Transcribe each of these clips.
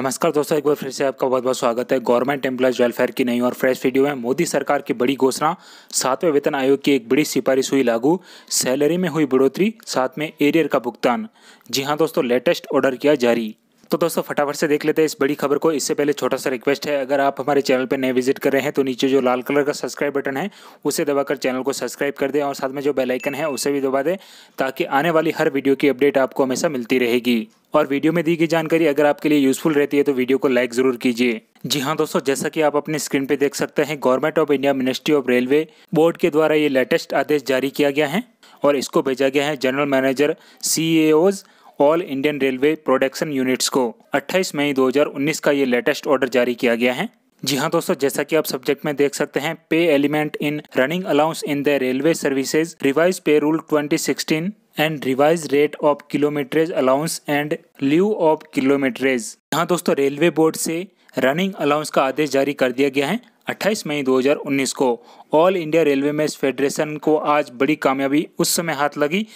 नमस्कार दोस्तों एक बार फिर से आपका बहुत बहुत स्वागत है गवर्नमेंट एम्प्लॉयज़ वेलफेयर की नई और फ्रेश वीडियो में मोदी सरकार की बड़ी घोषणा सातवें वेतन आयोग की एक बड़ी सिफारिश हुई लागू सैलरी में हुई बढ़ोतरी साथ में एरियर का भुगतान जी हाँ दोस्तों लेटेस्ट ऑर्डर किया जारी तो दोस्तों फटाफट से देख लेते हैं इस बड़ी खबर को इससे पहले छोटा सा रिक्वेस्ट है अगर आप हमारे चैनल पर नए विजिट कर रहे हैं तो नीचे जो लाल कलर का सब्सक्राइब बटन है उसे दबाकर चैनल को सब्सक्राइब कर दें और साथ में जो बेलाइकन है उसे भी दबा दें ताकि आने वाली हर वीडियो की अपडेट आपको हमेशा मिलती रहेगी और वीडियो में दी गई जानकारी अगर आपके लिए यूजफुल रहती है तो वीडियो को लाइक जरूर कीजिए जी हाँ दोस्तों जैसा कि आप अपने स्क्रीन पे देख सकते हैं government of India ministry of railway board के द्वारा ये लेटेस्ट आदेश जारी किया गया है और इसको भेजा गया है general manager C all Indian railway production units को 28 मई 2019 का ये लेटेस्ट ऑर्डर जारी किया गया है जी हाँ दोस्तों जैसा कि आप सब्जेक्ट में देख सकते हैं pay element in running allowance in the railway services revise pay rule 2016 and revise rate of kilometreage allowance and leave of kilometreage यहाँ दोस्तों रेलवे बोर्ड से रनिंग अलाउंस का आदेश जारी कर दिया गया है 28 मई 2019 को all India railway mess federation को आज बड़ी कामयाबी उस समय हाथ लगी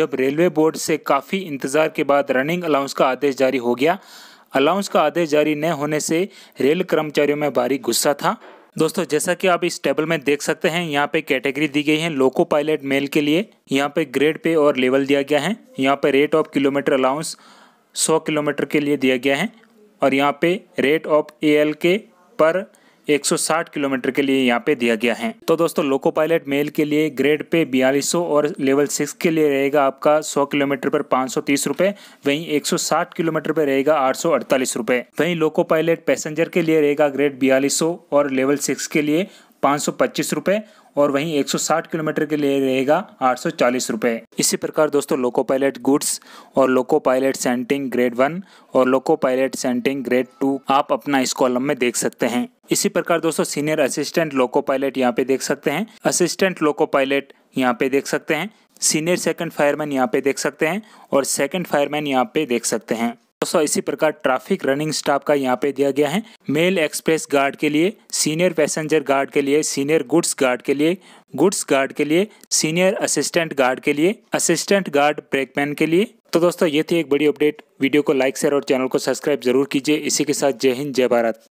जब रेलवे बोर्ड से काफ़ी इंतज़ार के बाद रनिंग अलाउंस का आदेश जारी हो गया अलाउंस का आदेश जारी न होने से रेल कर्मचारियों में भारी गुस्सा था दोस्तों जैसा कि आप इस टेबल में देख सकते हैं यहाँ पे कैटेगरी दी गई है लोको पायलट मेल के लिए यहाँ पे ग्रेड पे और लेवल दिया गया है यहाँ पे rate of kilometre allowance 100 kilometre के लिए दिया गया है और यहाँ पे रेट ऑफ एएल के पर 160 किलोमीटर के लिए यहाँ पे दिया गया है तो दोस्तों लोको पायलट मेल के लिए ग्रेड पे बयालीस और लेवल सिक्स के लिए रहेगा आपका सौ किलोमीटर पर पाँच सौ तीस वहीं एक सौ साठ किलोमीटर पर रहेगा आठ सौ अड़तालीस रुपए वहीं लोको पायलट पैसेंजर के लिए रहेगा ग्रेड बयालीस और लेवल सिक्स के लिए पाँच सौ पच्चीस और वहीं 160 किलोमीटर के लिए रहेगा आठ सौ चालीस इसी प्रकार दोस्तों लोको पायलट गुड्स और loco pilot shunting grade one और loco pilot shunting grade two आप अपना इस कॉलम में देख सकते हैं इसी प्रकार दोस्तों सीनियर असिस्टेंट लोको पायलट यहाँ पे देख सकते हैं असिस्टेंट लोको पायलट यहाँ पे देख सकते हैं सीनियर सेकंड फायरमैन यहाँ पे देख सकते हैं और सेकंड फायरमैन यहाँ पे देख सकते हैं दोस्तों इसी प्रकार ट्रैफिक रनिंग स्टाफ का यहाँ पे दिया गया है मेल एक्सप्रेस गार्ड के लिए सीनियर पैसेंजर गार्ड के लिए सीनियर गुड्स गार्ड के लिए गुड्स गार्ड के लिए सीनियर असिस्टेंट गार्ड के लिए असिस्टेंट गार्ड ब्रेकमैन के लिए तो दोस्तों ये थी एक बड़ी अपडेट वीडियो को लाइक शेयर और चैनल को सब्सक्राइब जरूर कीजिए इसी के साथ जय हिंद जय भारत